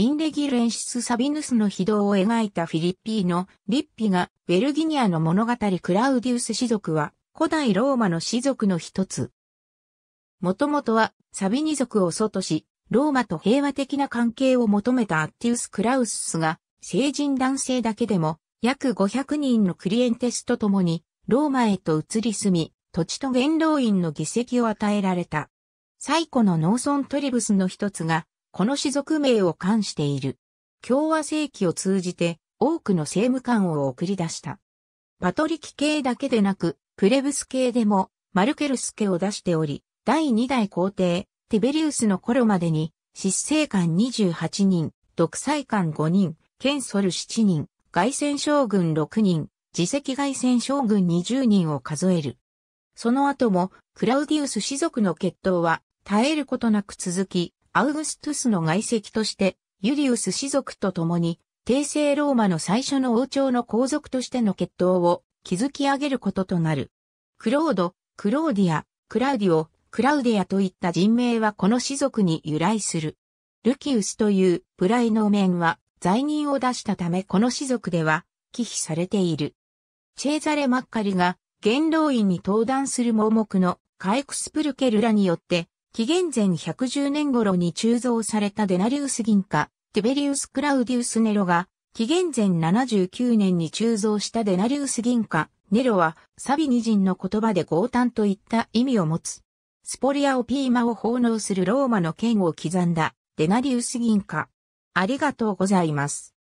インレギレン出ス・サビヌスの非道を描いたフィリッピーのリッピが、ベルギニアの物語クラウディウス氏族は、古代ローマの氏族の一つ。もともとは、サビニ族を祖とし、ローマと平和的な関係を求めたアッティウス・クラウスが、成人男性だけでも、約500人のクリエンテスと共に、ローマへと移り住み、土地と元老院の議席を与えられた。最古の農村トリブスの一つが、この氏族名を冠している。共和政紀を通じて多くの政務官を送り出した。パトリキ系だけでなく、プレブス系でもマルケルス家を出しており、第2代皇帝、ティベリウスの頃までに、執政官28人、独裁官5人、ケンソル7人、外戦将軍6人、自責外戦将軍20人を数える。その後も、クラウディウス氏族の決闘は、絶えることなく続き、アウグストゥスの外籍として、ユリウス氏族と共に、帝政ローマの最初の王朝の皇族としての血統を築き上げることとなる。クロード、クローディア、クラウディオ、クラウディアといった人名はこの氏族に由来する。ルキウスというプライノーメンは罪人を出したためこの氏族では忌避されている。チェーザレ・マッカリが元老院に登壇する盲目のカエクスプルケルラによって紀元前110年頃に鋳造されたデナリウス銀貨、ティベリウス・クラウディウス・ネロが、紀元前79年に鋳造したデナリウス銀貨、ネロは、サビニ人の言葉で強炭といった意味を持つ。スポリアオピーマを奉納するローマの剣を刻んだ、デナリウス銀貨。ありがとうございます。